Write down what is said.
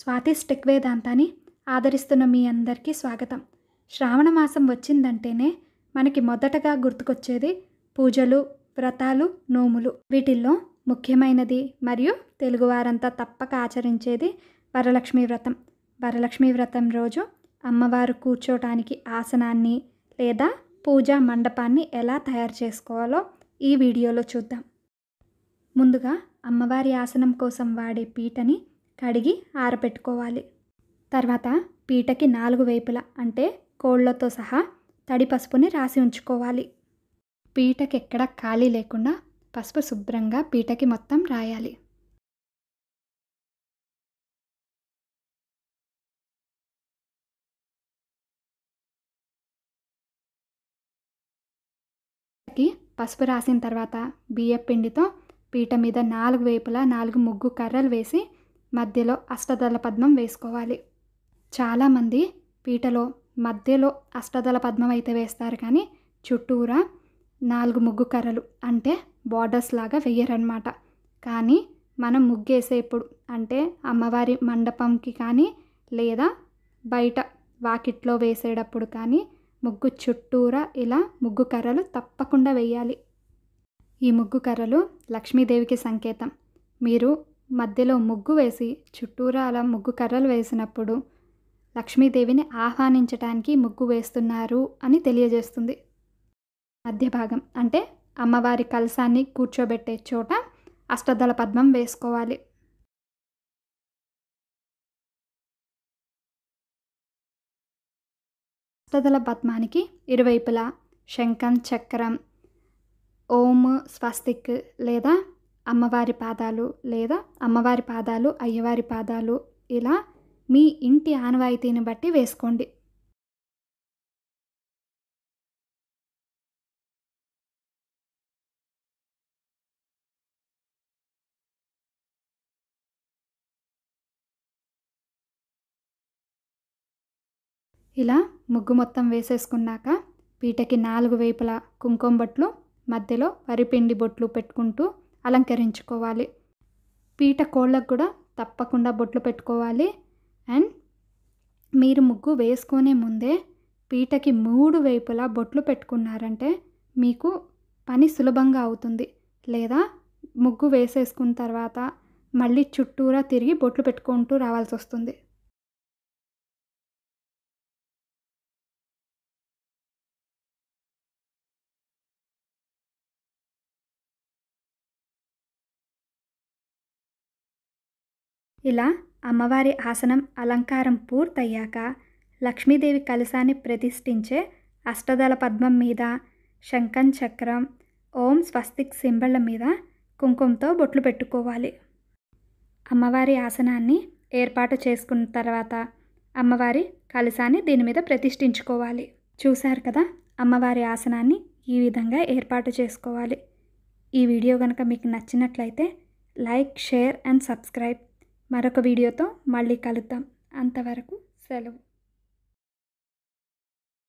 Swathi's tech వేదాంతాన్ని ఆదరిస్తున్న మీ అందరికీ స్వాగతం శ్రావణ మాసం వచ్చిందంటేనే మనకి మొదటగా గుర్తుకొచ్చేది పూజలు వ్రతాలు నోములు వీటిల్లో ముఖ్యమైనది మరియు తెలుగువారంతా తప్పక ఆచరించేది వరలక్ష్మి వ్రతం వరలక్ష్మి వ్రతం రోజు అమ్మవారు కూర్చోటానికి ఆసనాన్ని లేదా పూజా మండపాన్ని ఎలా తయారు చేసుకోవాలో ఈ వీడియోలో చూద్దాం ముందుగా అమ్మవారి ఆసనం కోసం వాడే పీటని కడిగి ఆరబెట్టుకోవాలి తర్వాత పీటకి నాలుగు వైపులా అంటే కోళ్ళతో సహా తడి పసుపుని రాసి ఉంచుకోవాలి పీటకి ఎక్కడ ఖాళీ లేకుండా పసుపు శుభ్రంగా పీటకి మొత్తం రాయాలి పసుపు రాసిన తర్వాత బియ్యపిండితో పిండితో పీట మీద నాలుగు వైపులా నాలుగు ముగ్గు కర్రలు వేసి మధ్యలో అష్టదళ పద్మం వేసుకోవాలి చాలామంది పీటలో మధ్యలో అష్టదళ పద్మం అయితే వేస్తారు కానీ చుట్టూరా నాలుగు ముగ్గు కర్రలు అంటే బార్డర్స్ లాగా వేయరనమాట కానీ మనం ముగ్గేసేప్పుడు అంటే అమ్మవారి మండపంకి కానీ లేదా బయట వాకిట్లో వేసేటప్పుడు కానీ ముగ్గు చుట్టూరా ఇలా ముగ్గు కర్రలు తప్పకుండా వేయాలి ఈ ముగ్గు కర్రలు లక్ష్మీదేవికి సంకేతం మీరు మధ్యలో ముగ్గు వేసి చుట్టూరా అలా ముగ్గు కర్రలు వేసినప్పుడు లక్ష్మీదేవిని ఆహ్వానించటానికి ముగ్గు వేస్తున్నారు అని తెలియజేస్తుంది మధ్య భాగం అంటే అమ్మవారి కలసాన్ని కూర్చోబెట్టే చోట అష్టదళ పద్మం వేసుకోవాలి అష్టదళ పద్మానికి ఇరువైపులా శంఖం చక్రం ఓం స్వస్తిక్ లేదా అమ్మవారి పాదాలు లేదా అమ్మవారి పాదాలు అయ్యవారి పాదాలు ఇలా మీ ఇంటి ఆనవాయితీని బట్టి వేసుకోండి ఇలా ముగ్గు మొత్తం వేసేసుకున్నాక పీటకి నాలుగు వైపులా కుంకుమ బొట్లు మధ్యలో వరిపిండి బొట్లు పెట్టుకుంటూ అలంకరించుకోవాలి పీట కోళ్ళకు కూడా తప్పకుండా బొట్లు పెట్టుకోవాలి అండ్ మీరు ముగ్గు వేసుకునే ముందే పీటకి మూడు వైపులా బొట్లు పెట్టుకున్నారంటే మీకు పని సులభంగా అవుతుంది లేదా ముగ్గు వేసేసుకున్న తర్వాత మళ్ళీ చుట్టూరా తిరిగి బొట్లు పెట్టుకుంటూ రావాల్సి వస్తుంది ఇలా అమ్మవారి ఆసనం అలంకారం పూర్తయ్యాక లక్ష్మీదేవి కలశాన్ని ప్రతిష్ఠించే అష్టదళ పద్మం మీద శంఖం చక్రం ఓం స్వస్తిక్ సింబళ్ళ మీద కుంకుమతో బొట్లు పెట్టుకోవాలి అమ్మవారి ఆసనాన్ని ఏర్పాటు చేసుకున్న తర్వాత అమ్మవారి కలశాన్ని దీని మీద ప్రతిష్ఠించుకోవాలి చూశారు కదా అమ్మవారి ఆసనాన్ని ఈ విధంగా ఏర్పాటు చేసుకోవాలి ఈ వీడియో కనుక మీకు నచ్చినట్లయితే లైక్ షేర్ అండ్ సబ్స్క్రైబ్ మరొక వీడియోతో మళ్ళీ కలుద్దాం అంతవరకు సెలవు